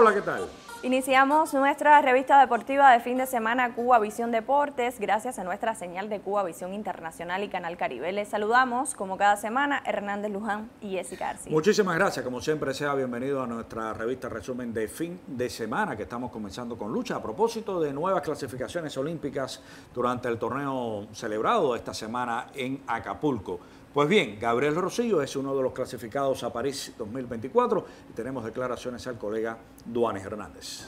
Hola, ¿qué tal? Iniciamos nuestra revista deportiva de fin de semana Cuba Visión Deportes gracias a nuestra señal de Cuba Visión Internacional y Canal Caribe. Les saludamos como cada semana Hernández Luján y Jessica García. Muchísimas gracias, como siempre sea bienvenido a nuestra revista resumen de fin de semana que estamos comenzando con lucha a propósito de nuevas clasificaciones olímpicas durante el torneo celebrado esta semana en Acapulco. Pues bien, Gabriel Rocío es uno de los clasificados a París 2024 y tenemos declaraciones al colega Duanes Hernández.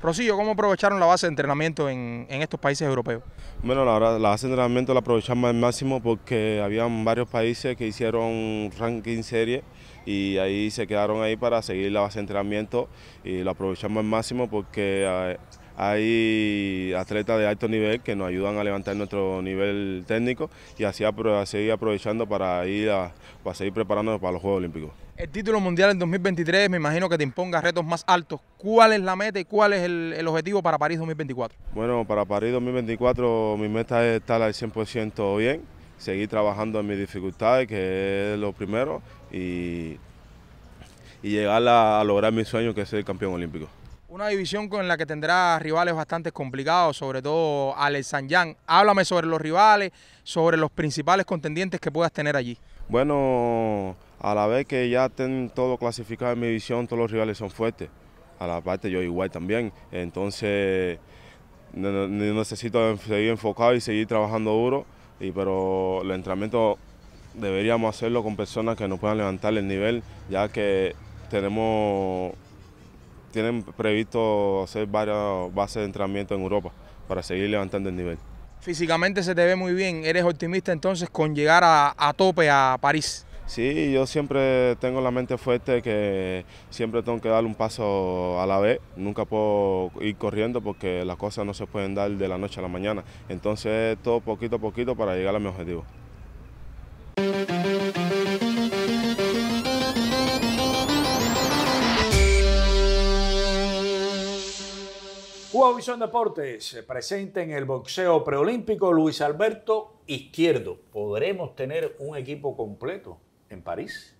Rocío, ¿cómo aprovecharon la base de entrenamiento en, estos países europeos? Bueno, la, base de entrenamiento la aprovechamos al máximo porque había varios países que hicieron ranking serie y ahí se quedaron ahí para seguir la base de entrenamiento y la aprovechamos al máximo porque... Eh, hay atletas de alto nivel que nos ayudan a levantar nuestro nivel técnico y así a, seguir aprovechando para ir a, seguir preparándonos para los Juegos Olímpicos. El título mundial en 2023 me imagino que te imponga retos más altos. ¿Cuál es la meta y cuál es el, objetivo para París 2024? Bueno, para París 2024 mi meta es estar al 100% bien, seguir trabajando en mis dificultades, que es lo primero, y, llegar a, lograr mi sueño, que es ser campeón olímpico. Una división con la que tendrá rivales bastante complicados, sobre todo Alex Sanyan, Háblame sobre los rivales, sobre los principales contendientes que puedas tener allí. Bueno, a la vez que ya estén todo clasificado en mi división, todos los rivales son fuertes. A la parte yo igual también. Entonces, necesito seguir enfocado y seguir trabajando duro. Y, pero el entrenamiento deberíamos hacerlo con personas que nos puedan levantar el nivel, ya que tenemos tienen previsto hacer varias bases de entrenamiento en Europa para seguir levantando el nivel. Físicamente se te ve muy bien, eres optimista entonces con llegar a, tope a París. Sí, yo siempre tengo la mente fuerte que siempre tengo que dar un paso a la vez, nunca puedo ir corriendo porque las cosas no se pueden dar de la noche a la mañana, entonces todo poquito a poquito para llegar a mi objetivo. Visión Deportes eh, presenta en el boxeo preolímpico Luis Alberto Izquierdo. ¿Podremos tener un equipo completo en París?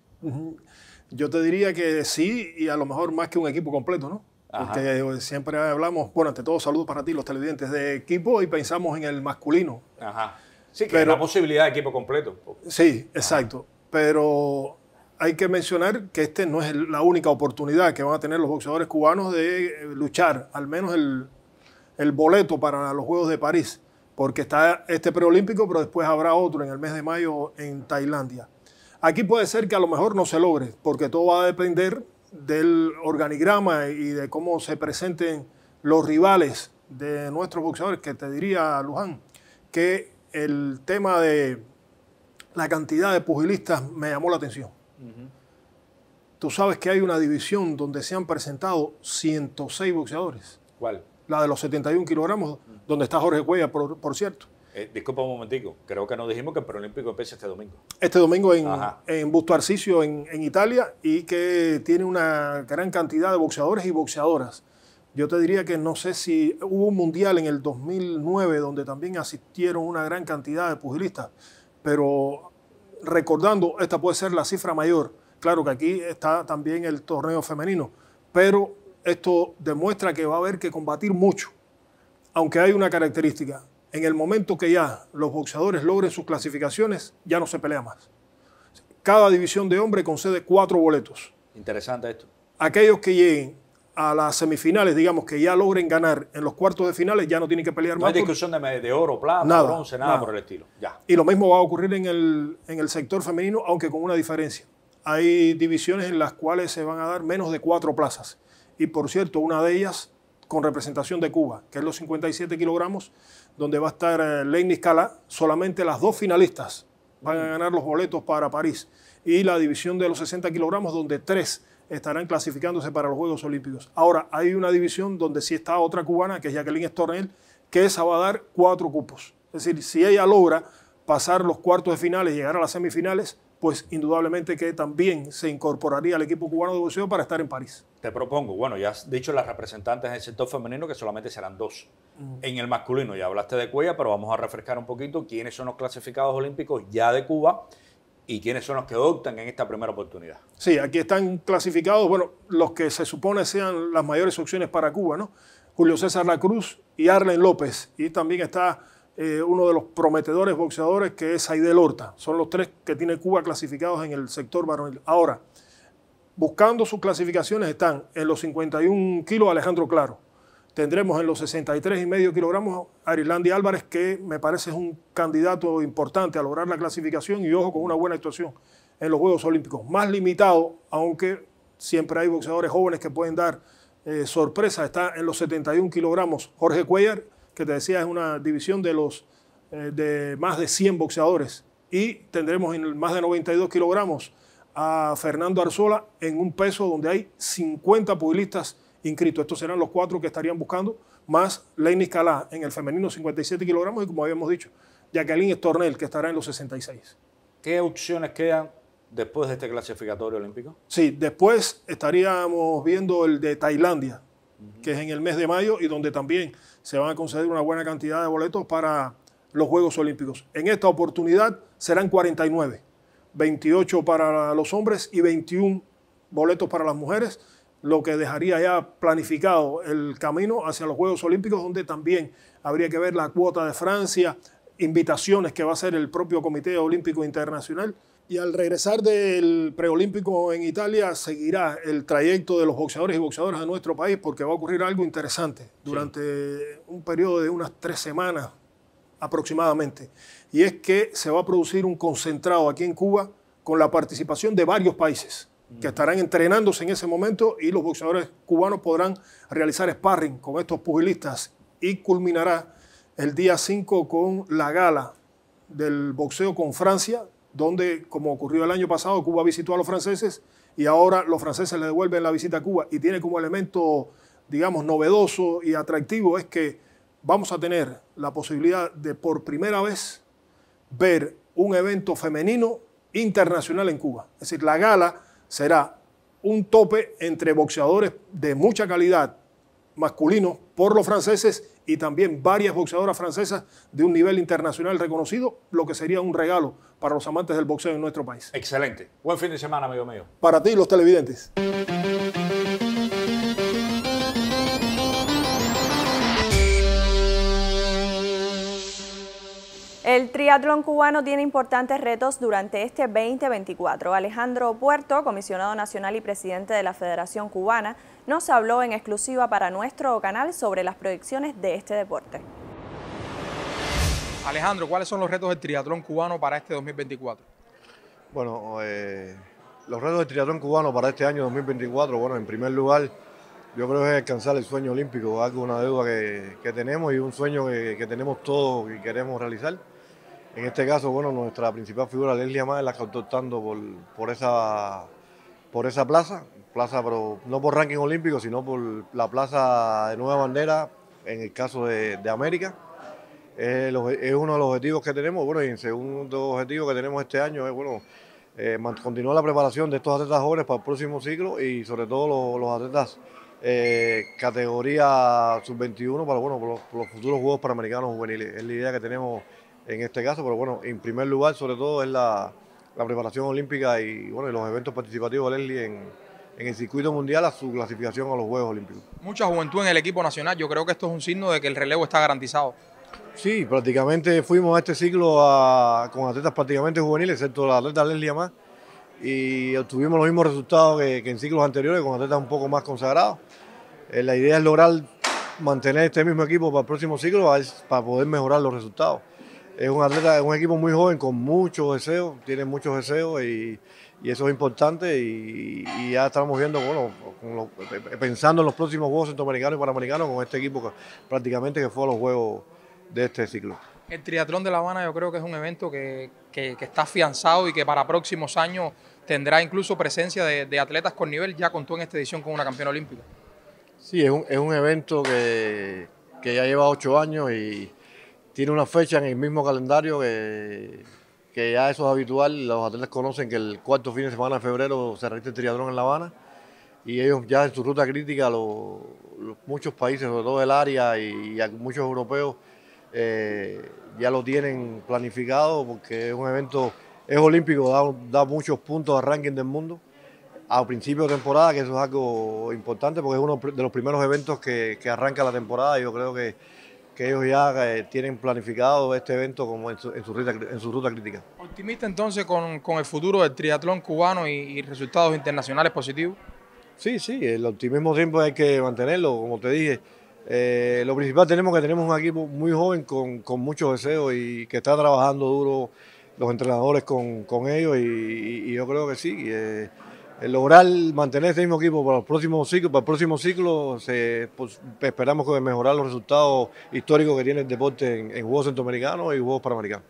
Yo te diría que sí, y a lo mejor más que un equipo completo, ¿no? Porque eh, siempre hablamos, bueno, ante todo, saludos para ti, los televidentes, de equipo y pensamos en el masculino. Ajá. Sí, que la posibilidad de equipo completo. Sí, exacto. Pero hay que mencionar que esta no es la única oportunidad que van a tener los boxeadores cubanos de eh, luchar, al menos el, boleto para los Juegos de París, porque está este preolímpico, pero después habrá otro en el mes de mayo en Tailandia. Aquí puede ser que a lo mejor no se logre, porque todo va a depender del organigrama y de cómo se presenten los rivales de nuestros boxeadores, que te diría, Luján, que el tema de la cantidad de pugilistas me llamó la atención. Tú sabes que hay una división donde se han presentado 106 boxeadores. ¿Cuál? La de los 71 kilogramos, donde está Jorge Cuella, por, cierto. Eh, disculpa un momentico, creo que nos dijimos que el Paralímpico empieza este domingo. Este domingo en, en Busto Arcisio, en, en, Italia, y que tiene una gran cantidad de boxeadores y boxeadoras. Yo te diría que no sé si hubo un mundial en el 2009 donde también asistieron una gran cantidad de pugilistas, pero recordando, esta puede ser la cifra mayor. Claro que aquí está también el torneo femenino, pero esto demuestra que va a haber que combatir mucho. Aunque hay una característica, en el momento que ya los boxeadores logren sus clasificaciones, ya no se pelea más. Cada división de hombre concede cuatro boletos. Interesante esto. Aquellos que lleguen a las semifinales, digamos, que ya logren ganar en los cuartos de finales, ya no tienen que pelear más. No hay discusión de, oro, plata, bronce, nada, por el estilo. Y lo mismo va a ocurrir en el, sector femenino, aunque con una diferencia. Hay divisiones en las cuales se van a dar menos de cuatro plazas. Y por cierto, una de ellas con representación de Cuba, que es los 57 kilogramos, donde va a estar eh, ley Cala. Solamente las dos finalistas van a ganar los boletos para París. Y la división de los 60 kilogramos, donde tres estarán clasificándose para los Juegos Olímpicos. Ahora, hay una división donde sí está otra cubana, que es Jacqueline Stornell, que esa va a dar cuatro cupos. Es decir, si ella logra pasar los cuartos de finales, llegar a las semifinales, pues indudablemente que también se incorporaría al equipo cubano de boxeo para estar en París. Te propongo, bueno, ya has dicho las representantes del sector femenino que solamente serán dos. Mm. En el masculino ya hablaste de Cuella, pero vamos a refrescar un poquito quiénes son los clasificados olímpicos ya de Cuba y quiénes son los que optan en esta primera oportunidad. Sí, aquí están clasificados, bueno, los que se supone sean las mayores opciones para Cuba, ¿no? Julio César La Cruz y Arlen López. Y también está eh, uno de los prometedores boxeadores que es Aidel Horta. Son los tres que tiene Cuba clasificados en el sector varonil. Ahora, buscando sus clasificaciones están en los 51 kilos Alejandro Claro Tendremos en los 63 y medio kilogramos a Arislandi Álvarez, que me parece es un candidato importante a lograr la clasificación y ojo con una buena actuación en los Juegos Olímpicos. Más limitado, aunque siempre hay boxeadores jóvenes que pueden dar eh, sorpresa. Está en los 71 kilogramos Jorge Cuellar, que te decía es una división de los eh, de más de 100 boxeadores. Y tendremos en más de 92 kilogramos a Fernando Arzola en un peso donde hay 50 pugilistas inscritos. Estos serán los cuatro que estarían buscando, más Lenny Calá en el femenino 57 kilogramos y como habíamos dicho, Jacqueline Stornell que estará en los 66. ¿Qué opciones quedan después de este clasificatorio olímpico? Sí, después estaríamos viendo el de Tailandia, que es en el mes de mayo y donde también se van a conceder una buena cantidad de boletos para los Juegos Olímpicos. En esta oportunidad serán 49, 28 para los hombres y 21 boletos para las mujeres lo que dejaría ya planificado el camino hacia los Juegos Olímpicos, donde también habría que ver la cuota de Francia, invitaciones que va a hacer el propio Comité Olímpico Internacional. Y al regresar del preolímpico en Italia, seguirá el trayecto de los boxeadores y boxeadoras de nuestro país, porque va a ocurrir algo interesante durante un periodo de unas tres semanas aproximadamente. Y es que se va a producir un concentrado aquí en Cuba con la participación de varios países que estarán entrenándose en ese momento y los boxeadores cubanos podrán realizar sparring con estos pugilistas y culminará el día 5 con la gala del boxeo con Francia, donde, como ocurrió el año pasado, Cuba visitó a los franceses y ahora los franceses le devuelven la visita a Cuba y tiene como elemento, digamos, novedoso y atractivo es que vamos a tener la posibilidad de por primera vez ver un evento femenino internacional en Cuba. Es decir, la gala será un tope entre boxeadores de mucha calidad masculinos por los franceses y también varias boxeadoras francesas de un nivel internacional reconocido, lo que sería un regalo para los amantes del boxeo en nuestro país. Excelente. Buen fin de semana, amigo mío. Para ti y los televidentes. El triatlón cubano tiene importantes retos durante este 2024. Alejandro Puerto, comisionado nacional y presidente de la Federación Cubana, nos habló en exclusiva para nuestro canal sobre las proyecciones de este deporte. Alejandro, ¿cuáles son los retos del triatlón cubano para este 2024? Bueno, eh, los retos del triatlón cubano para este año 2024, bueno, en primer lugar, yo creo que es alcanzar el sueño olímpico, algo, una deuda que, tenemos y un sueño que, que tenemos todos y queremos realizar. En este caso, bueno, nuestra principal figura, Leslie Amada, la está optando por, por, esa, por esa plaza, plaza pero no por ranking olímpico, sino por la plaza de nueva bandera, en el caso de, América. es uno de los objetivos que tenemos, bueno, y el segundo objetivo que tenemos este año es, bueno, eh, continuar la preparación de estos atletas jóvenes para el próximo ciclo y sobre todo los, atletas eh, categoría sub-21 para, bueno, los, futuros Juegos Panamericanos Juveniles. Es la idea que tenemos en este caso, pero bueno, en primer lugar, sobre todo, es la, preparación olímpica y, bueno, los eventos participativos de Leslie en, el circuito mundial a su clasificación a los Juegos Olímpicos. Mucha juventud en el equipo nacional, yo creo que esto es un signo de que el relevo está garantizado. Sí, prácticamente fuimos a este ciclo con atletas prácticamente juveniles, excepto la atleta Leslie más, y obtuvimos los mismos resultados que, en ciclos anteriores con atletas un poco más consagrados. Eh, la idea es lograr mantener este mismo equipo para el próximo ciclo para poder mejorar los resultados es un atleta, es un equipo muy joven con muchos deseos, tiene muchos deseos y, eso es importante y, ya estamos viendo, bueno, pensando en los próximos Juegos Centroamericanos y Panamericanos con este equipo que, prácticamente que fue a los Juegos de este ciclo. El Triatlón de La Habana yo creo que es un evento que, está afianzado y que para próximos años tendrá incluso presencia de, atletas con nivel, ya contó en esta edición con una campeona olímpica. Sí, es un, evento que ya lleva ocho años y tiene una fecha en el mismo calendario que, que ya eso es habitual. Los atletas conocen que el cuarto fin de semana de febrero se realiza el triatlón en La Habana y ellos ya en su ruta crítica, los, muchos países, sobre todo el área y, muchos europeos, eh, ya lo tienen planificado porque es un evento, es olímpico, da, muchos puntos de ranking del mundo a principio de temporada, que eso es algo importante porque es uno de los primeros eventos que arranca la temporada. Yo creo que que ellos ya eh, tienen planificado este evento como en su, ruta, crítica. ¿Optimista entonces con, el futuro del triatlón cubano y, resultados internacionales positivos? Sí, sí, el optimismo siempre hay que mantenerlo, como te dije. Eh, lo principal tenemos que tenemos un equipo muy joven con, muchos deseos y que está trabajando duro los entrenadores con, ellos y, yo creo que sí. Eh, lograr mantener este mismo equipo para para el próximo ciclo se, pues, esperamos mejorar los resultados históricos que tiene el deporte en, en Juegos Centroamericanos y Juegos Panamericanos.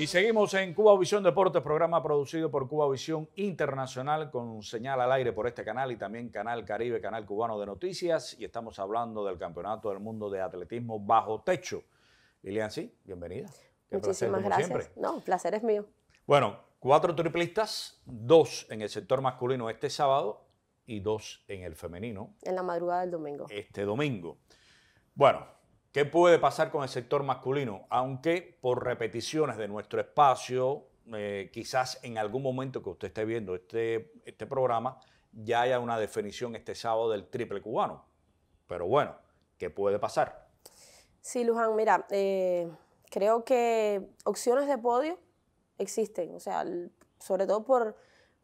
Y seguimos en Cuba Visión Deportes, programa producido por Cuba Visión Internacional con señal al aire por este canal y también Canal Caribe, Canal Cubano de Noticias. Y estamos hablando del Campeonato del Mundo de Atletismo Bajo Techo. Lilian, sí, bienvenida. Muchísimas gracias. No, placer es mío. Bueno, cuatro triplistas, dos en el sector masculino este sábado y dos en el femenino. En la madrugada del domingo. Este domingo. Bueno, ¿Qué puede pasar con el sector masculino? Aunque por repeticiones de nuestro espacio, eh, quizás en algún momento que usted esté viendo este, este programa, ya haya una definición este sábado del triple cubano. Pero bueno, ¿qué puede pasar? Sí, Luján, mira, eh, creo que opciones de podio existen, o sea, sobre todo por,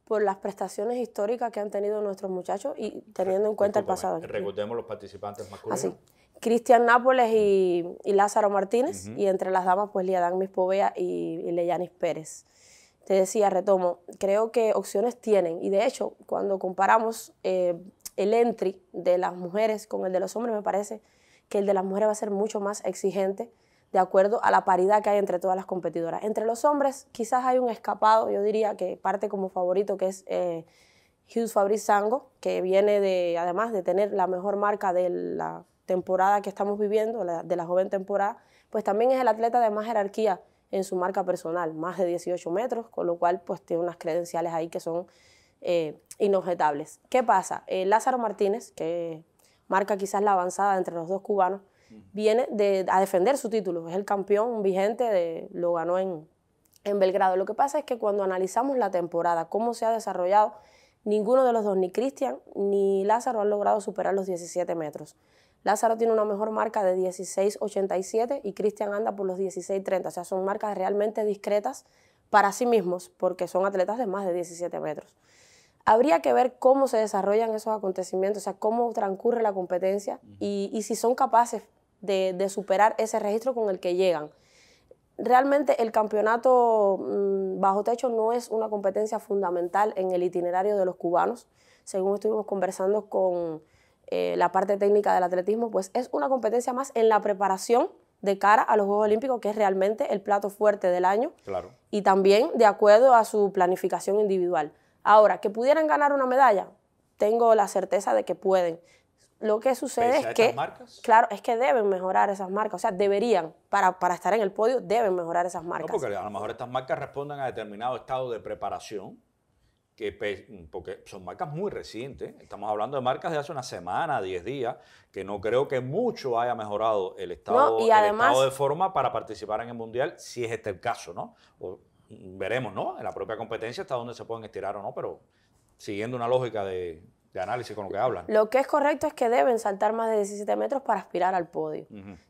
por las prestaciones históricas que han tenido nuestros muchachos y teniendo en cuenta el pasado. Recordemos los participantes masculinos. Ah, Cristian Nápoles y, Lázaro Martínez, y entre las damas, pues Liadán Mispovea y, y Leyanis Pérez. Te decía, retomo, creo que opciones tienen, y de hecho, cuando comparamos eh, el entry de las mujeres con el de los hombres, me parece que el de las mujeres va a ser mucho más exigente de acuerdo a la paridad que hay entre todas las competidoras. Entre los hombres quizás hay un escapado, yo diría que parte como favorito, que es eh, Hughes Fabrizango, que viene de, además de tener la mejor marca de la temporada que estamos viviendo, de la joven temporada, pues también es el atleta de más jerarquía en su marca personal, más de 18 metros, con lo cual pues tiene unas credenciales ahí que son eh, inobjetables. ¿Qué pasa? Eh, Lázaro Martínez, que marca quizás la avanzada entre los dos cubanos, viene a defender su título, es el campeón vigente, lo ganó en, en Belgrado. Lo que pasa es que cuando analizamos la temporada, cómo se ha desarrollado, ninguno de los dos, ni Cristian ni Lázaro, han logrado superar los 17 metros. Lázaro tiene una mejor marca de 16.87 y Cristian anda por los 16.30. O sea, son marcas realmente discretas para sí mismos porque son atletas de más de 17 metros. Habría que ver cómo se desarrollan esos acontecimientos, o sea, cómo transcurre la competencia y, si son capaces de, superar ese registro con el que llegan. Realmente el campeonato mm, bajo techo no es una competencia fundamental en el itinerario de los cubanos. Según estuvimos conversando con, eh, la parte técnica del atletismo, pues es una competencia más en la preparación de cara a los Juegos Olímpicos, que es realmente el plato fuerte del año. Y también de acuerdo a su planificación individual. Ahora, que pudieran ganar una medalla, tengo la certeza de que pueden. Lo que sucede es que, claro, es que deben mejorar esas marcas, o sea, deberían, para, estar en el podio, deben mejorar esas marcas. porque a lo mejor estas marcas responden a determinado estado de preparación, porque son marcas muy recientes, estamos hablando de marcas de hace una semana, 10 días, que no creo que mucho haya mejorado el estado, de forma para participar en el Mundial, si es este el caso, ¿no? Mm, veremos, ¿no? En la propia competencia hasta dónde se pueden estirar o no, pero siguiendo una lógica de, análisis con lo que hablan. Lo que es correcto es que deben saltar más de 17 metros para aspirar al podio.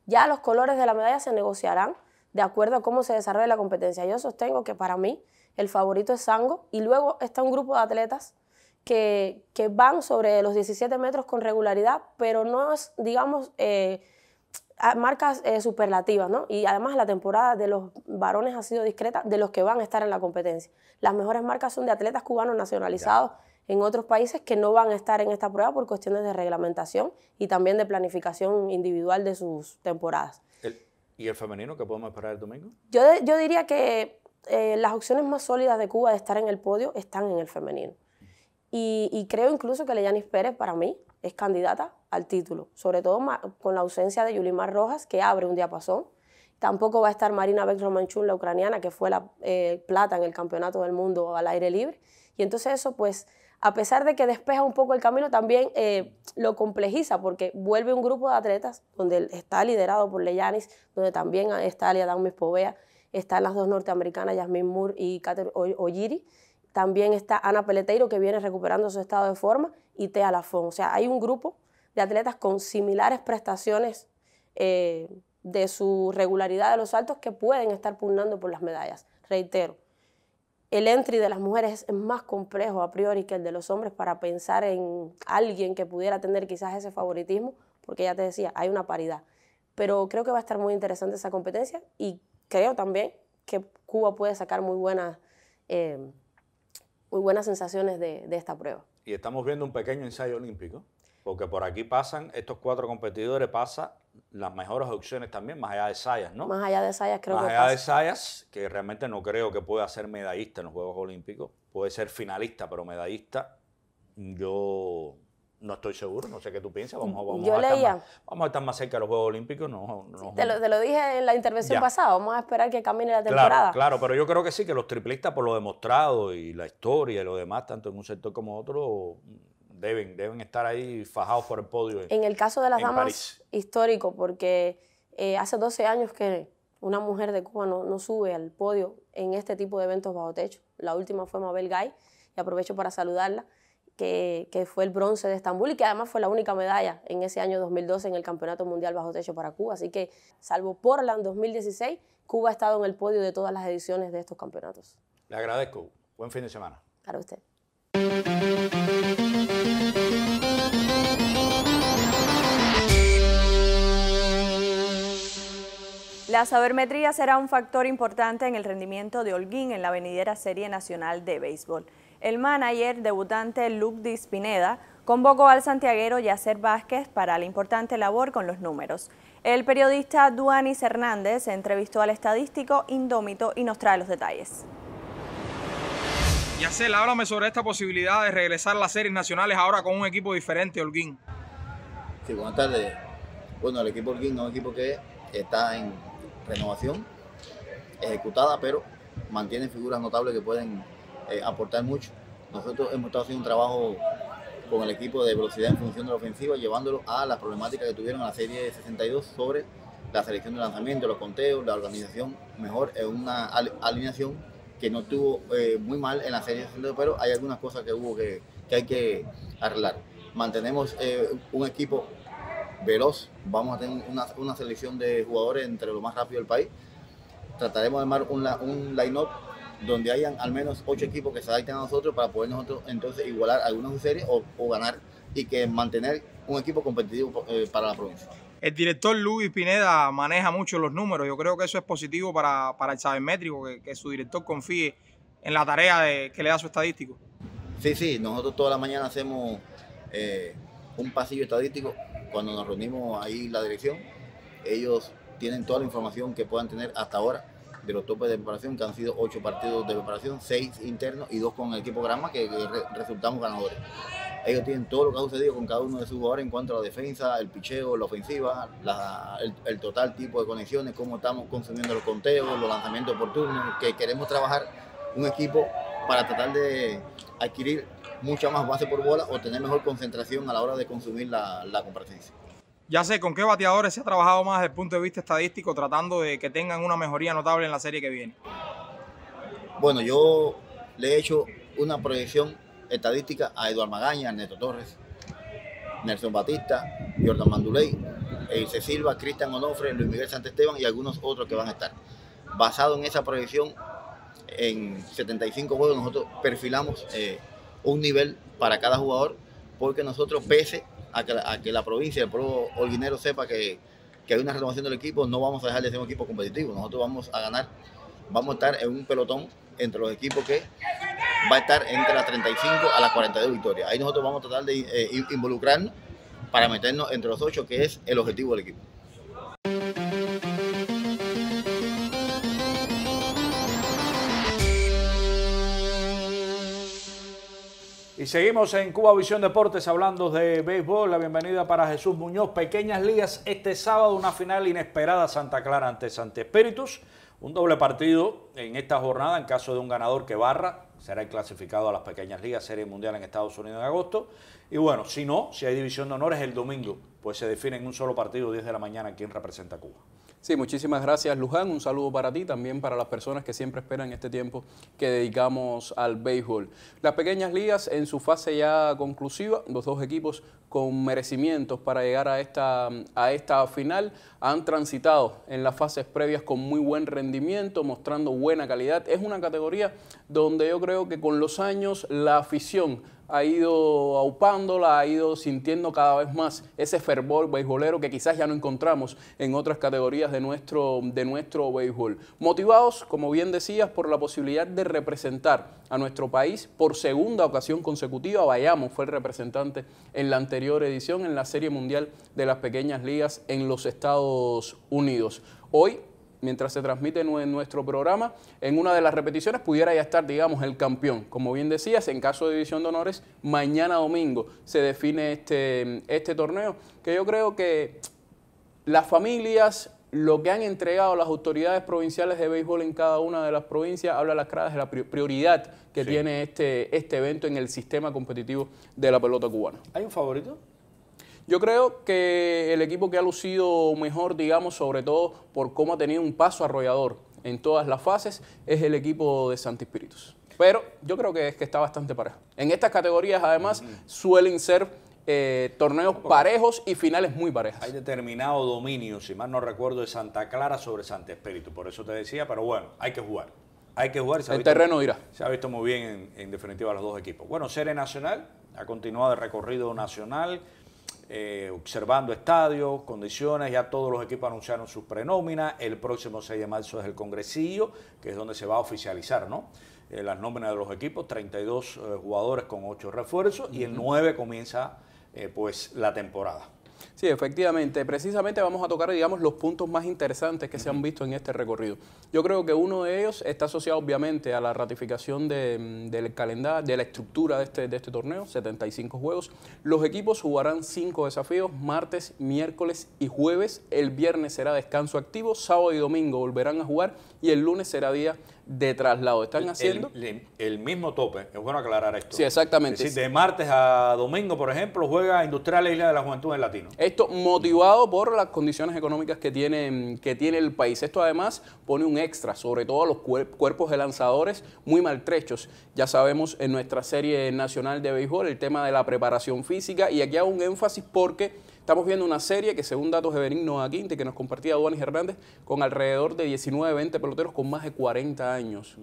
Ya los colores de la medalla se negociarán de acuerdo a cómo se desarrolla la competencia. Yo sostengo que para mí el favorito es Sango, y luego está un grupo de atletas que, van sobre los 17 metros con regularidad, pero no es, digamos, eh, marcas eh, superlativas, ¿no? Y además la temporada de los varones ha sido discreta de los que van a estar en la competencia. Las mejores marcas son de atletas cubanos nacionalizados en otros países que no van a estar en esta prueba por cuestiones de reglamentación y también de planificación individual de sus temporadas. ¿Y el femenino que podemos esperar el domingo? Yo, yo diría que eh, las opciones más sólidas de Cuba de estar en el podio están en el femenino. Y, creo incluso que Leyanis Pérez, para mí, es candidata al título, sobre todo con la ausencia de Yulimar Rojas, que abre un diapasón. Tampoco va a estar Marina Beck la ucraniana, que fue la eh, plata en el Campeonato del Mundo al aire libre. Y entonces eso, pues, a pesar de que despeja un poco el camino, también eh, lo complejiza, porque vuelve un grupo de atletas donde está liderado por Leyanis, donde también está Alia Daumis Povea, están las dos norteamericanas, Yasmin Moore y Catherine Olliri. También está Ana Peleteiro, que viene recuperando su estado de forma, y Tea Lafon. O sea, hay un grupo de atletas con similares prestaciones eh, de su regularidad de los saltos que pueden estar pugnando por las medallas. Reitero, el entry de las mujeres es más complejo a priori que el de los hombres para pensar en alguien que pudiera tener quizás ese favoritismo, porque ya te decía, hay una paridad. Pero creo que va a estar muy interesante esa competencia y creo también que Cuba puede sacar muy buenas, eh, muy buenas sensaciones de, esta prueba. Y estamos viendo un pequeño ensayo olímpico, porque por aquí pasan, estos cuatro competidores pasan las mejores opciones también, más allá de Sayas, ¿no? Más allá de Sayas creo que Más allá de Sayas, que realmente no creo que pueda ser medallista en los Juegos Olímpicos, puede ser finalista, pero medallista yo no estoy seguro, no sé qué tú piensas. Vamos, vamos, a, Estar más, vamos a estar más cerca de los Juegos Olímpicos. No, te, lo, dije en la intervención pasada, vamos a esperar que camine la temporada. Claro, pero yo creo que sí, que los triplistas, por lo demostrado y la historia y lo demás, tanto en un sector como otro, deben, deben estar ahí fajados por el podio. En, el caso de las damas, histórico, porque eh, hace 12 años que una mujer de Cuba no, no sube al podio en este tipo de eventos bajo techo. La última fue Mabel Gay, y aprovecho para saludarla que, fue el bronce de Estambul y que además fue la única medalla en ese año 2012 en el Campeonato Mundial Bajo Techo para Cuba. Así que, salvo Portland 2016, Cuba ha estado en el podio de todas las ediciones de estos campeonatos. Le agradezco. Buen fin de semana. Para usted. La sabermetría será un factor importante en el rendimiento de Holguín en la venidera Serie Nacional de Béisbol. El manager debutante Luke Dispineda, convocó al santiaguero Yacer Vázquez para la importante labor con los números. El periodista Duanis Hernández entrevistó al estadístico indómito y nos trae los detalles. Yacer, háblame sobre esta posibilidad de regresar a las series nacionales ahora con un equipo diferente, Holguín. Sí, buenas tardes. Bueno, el equipo Holguín es un equipo que está en renovación, ejecutada, pero mantiene figuras notables que pueden eh, aportar mucho. Nosotros hemos estado haciendo un trabajo con el equipo de velocidad en función de la ofensiva, llevándolo a la problemática que tuvieron en la serie 62 sobre la selección de lanzamiento, los conteos, la organización mejor, es una alineación que no tuvo eh, muy mal en la serie 62, pero hay algunas cosas que hubo que, hay que arreglar. Mantenemos eh, un equipo veloz, vamos a tener una, selección de jugadores entre los más rápidos del país. Trataremos de armar un, un line-up donde hayan al menos ocho equipos que se adapten a nosotros para poder nosotros entonces igualar algunas series o, ganar y que mantener un equipo competitivo eh, para la provincia. El director Luis Pineda maneja mucho los números. Yo creo que eso es positivo para, para el sabermétrico, que, que su director confíe en la tarea que le da su estadístico. Sí, sí, nosotros toda la mañana hacemos eh, un pasillo estadístico cuando nos reunimos ahí la dirección. Ellos tienen toda la información que puedan tener hasta ahora de los topes de preparación, que han sido ocho partidos de preparación, seis internos y dos con el equipo Grama, que, resultamos ganadores. Ellos tienen todo lo que ha sucedido con cada uno de sus jugadores en cuanto a la defensa, el picheo, la ofensiva, el, total tipo de conexiones, cómo estamos consumiendo los conteos, los lanzamientos oportunos, que queremos trabajar un equipo para tratar de adquirir mucha más base por bola o tener mejor concentración a la hora de consumir la, la ya sé con qué bateadores se ha trabajado más desde el punto de vista estadístico, tratando de que tengan una mejoría notable en la serie que viene. Bueno, yo le he hecho una proyección estadística a Eduardo Magaña, Neto Torres, Nelson Batista, Jordan Manduley, Eise Silva, Cristian Onofre, Luis Miguel Santesteban y algunos otros que van a estar. Basado en esa proyección, en 75 juegos nosotros perfilamos eh, un nivel para cada jugador porque nosotros pese a que, la provincia, el pueblo olguinero sepa que, hay una renovación del equipo, no vamos a dejar de ser un equipo competitivo. Nosotros vamos a ganar, vamos a estar en un pelotón entre los equipos que va a estar entre las 35 a las 42 victorias. Ahí nosotros vamos a tratar de eh, involucrarnos para meternos entre los ocho, que es el objetivo del equipo. Y seguimos en Cuba Visión Deportes hablando de béisbol. La bienvenida para Jesús Muñoz. Pequeñas ligas este sábado, una final inesperada Santa Clara ante Santa Espíritus. Un doble partido en esta jornada en caso de un ganador que barra. Será el clasificado a las pequeñas ligas, Serie Mundial en Estados Unidos en agosto. Y bueno, si no, si hay división de honores el domingo, pues se define en un solo partido 10 de la mañana quién representa a Cuba. Sí, muchísimas gracias Luján, un saludo para ti, también para las personas que siempre esperan este tiempo que dedicamos al béisbol. Las pequeñas ligas en su fase ya conclusiva, los dos equipos con merecimientos para llegar a esta, a esta final han transitado en las fases previas con muy buen rendimiento, mostrando buena calidad. Es una categoría donde yo creo que con los años la afición ha ido aupándola, ha ido sintiendo cada vez más ese fervor beisbolero que quizás ya no encontramos en otras categorías de nuestro, de nuestro béisbol. Motivados, como bien decías, por la posibilidad de representar a nuestro país por segunda ocasión consecutiva. Vayamos, fue el representante en la anterior edición en la Serie Mundial de las Pequeñas Ligas en los Estados Unidos. Hoy mientras se transmite en nuestro programa, en una de las repeticiones pudiera ya estar, digamos, el campeón. Como bien decías, en caso de división de honores, mañana domingo se define este, este torneo, que yo creo que las familias, lo que han entregado las autoridades provinciales de béisbol en cada una de las provincias, habla las claras de la prioridad que tiene este, este evento en el sistema competitivo de la pelota cubana. ¿Hay un favorito? Yo creo que el equipo que ha lucido mejor, digamos, sobre todo por cómo ha tenido un paso arrollador en todas las fases, es el equipo de Santi Espíritus. Pero yo creo que es que está bastante parejo. En estas categorías, además, suelen ser eh, torneos parejos y finales muy parejas. Hay determinado dominio, si mal no recuerdo, de Santa Clara sobre Santa Espíritu, por eso te decía, pero bueno, hay que jugar. Hay que jugar. El terreno irá. Se ha visto muy bien, en, definitiva, los dos equipos. Bueno, Serie Nacional ha continuado el recorrido nacional. Eh, observando estadios, condiciones, ya todos los equipos anunciaron sus prenóminas, el próximo 6 de marzo es el congresillo, que es donde se va a oficializar, ¿no? Eh, las nóminas de los equipos, 32 eh, jugadores con 8 refuerzos, y el 9 comienza pues la temporada. Sí, efectivamente. Precisamente vamos a tocar, digamos, los puntos más interesantes que se han visto en este recorrido. Yo creo que uno de ellos está asociado, obviamente, a la ratificación de, mm, del calendario, de la estructura de este, de este torneo, 75 juegos. Los equipos jugarán cinco desafíos, martes, miércoles y jueves. El viernes será descanso activo, sábado y domingo volverán a jugar y el lunes será día de traslado están haciendo. El, mismo tope, es bueno aclarar esto. Sí, exactamente. de martes a domingo, por ejemplo, juega Industrial e Isla de la Juventud en Latino. Esto motivado por las condiciones económicas que tiene, que tiene el país. Esto además pone un extra, sobre todo a los cuerpos de lanzadores muy maltrechos. Ya sabemos en nuestra serie nacional de béisbol el tema de la preparación física y aquí hago un énfasis porque Estamos viendo una serie que según datos de Benigno Aquinte, que nos compartía Duanis Hernández, con alrededor de 19, 20 peloteros con más de 40 años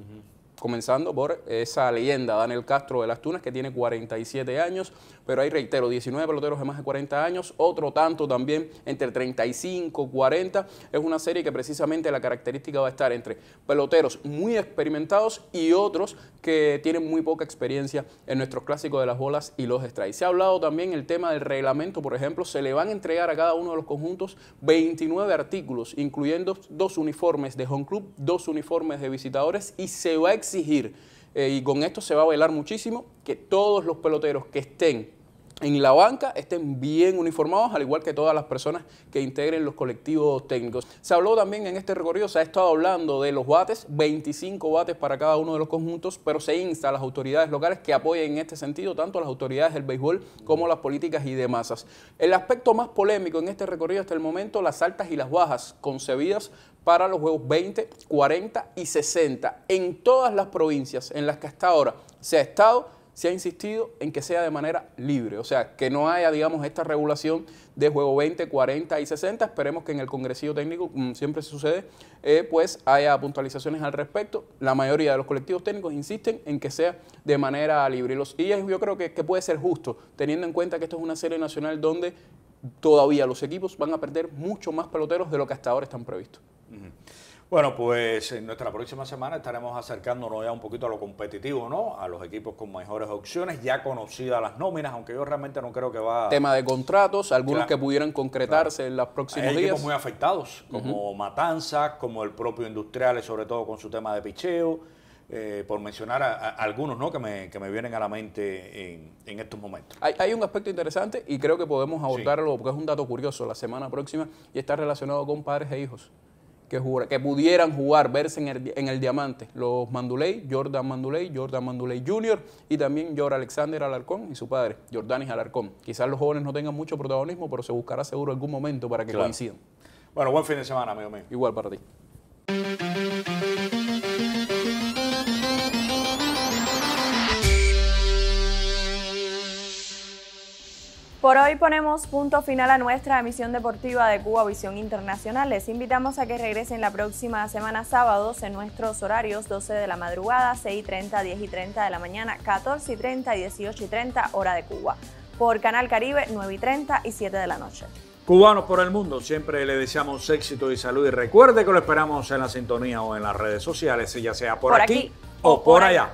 comenzando por esa leyenda, Daniel Castro de las Tunas, que tiene 47 años, pero ahí reitero, 19 peloteros de más de 40 años, otro tanto también entre 35, 40, es una serie que precisamente la característica va a estar entre peloteros muy experimentados y otros que tienen muy poca experiencia en nuestros clásicos de las bolas y los strikes. Se ha hablado también el tema del reglamento, por ejemplo, se le van a entregar a cada uno de los conjuntos 29 artículos, incluyendo dos uniformes de home club, dos uniformes de visitadores y se va a eh, y con esto se va a velar muchísimo, que todos los peloteros que estén en la banca estén bien uniformados, al igual que todas las personas que integren los colectivos técnicos. Se habló también en este recorrido, se ha estado hablando de los bates, 25 bates para cada uno de los conjuntos, pero se insta a las autoridades locales que apoyen en este sentido tanto las autoridades del béisbol como las políticas y de masas. El aspecto más polémico en este recorrido hasta el momento, las altas y las bajas concebidas para los Juegos 20, 40 y 60 en todas las provincias en las que hasta ahora se ha estado se ha insistido en que sea de manera libre, o sea, que no haya, digamos, esta regulación de juego 20, 40 y 60. Esperemos que en el Congresillo Técnico, como siempre sucede, eh, pues haya puntualizaciones al respecto. La mayoría de los colectivos técnicos insisten en que sea de manera libre. Y, yo creo que, que puede ser justo, teniendo en cuenta que esto es una serie nacional donde todavía los equipos van a perder mucho más peloteros de lo que hasta ahora están previstos. Bueno, pues en nuestra próxima semana estaremos acercándonos ya un poquito a lo competitivo, ¿no? A los equipos con mejores opciones, ya conocidas las nóminas, aunque yo realmente no creo que va... Tema de contratos, algunos que pudieran concretarse en los próximos Hay días. equipos muy afectados, como Matanzas, como el propio Industriales, sobre todo con su tema de picheo, eh, por mencionar algunos, ¿no? Que me, que me, vienen a la mente en, estos momentos. Hay, hay, un aspecto interesante y creo que podemos abordarlo porque es un dato curioso la semana próxima y está relacionado con padres e hijos que, que pudieran jugar, verse en el, diamante. Los Manduley, Jordan Manduley, Jordan Manduley Jr. y también George Alexander Alarcón y su padre, Jordanis Alarcón. Quizás los jóvenes no tengan mucho protagonismo, pero se buscará seguro algún momento para que coincidan. Bueno, buen fin de semana, amigo mío. Igual para ti. Por hoy ponemos punto final a nuestra emisión deportiva de Cuba Visión Internacional. Les invitamos a que regresen la próxima semana sábados en nuestros horarios 12 de la madrugada, 6 y 30, 10 y 30 de la mañana, 14 y 30 18 y 30 hora de Cuba. Por Canal Caribe 9 y 30 y 7 de la noche. Cubanos por el mundo, siempre le deseamos éxito y salud y recuerde que lo esperamos en la sintonía o en las redes sociales, ya sea por, aquí, o por allá.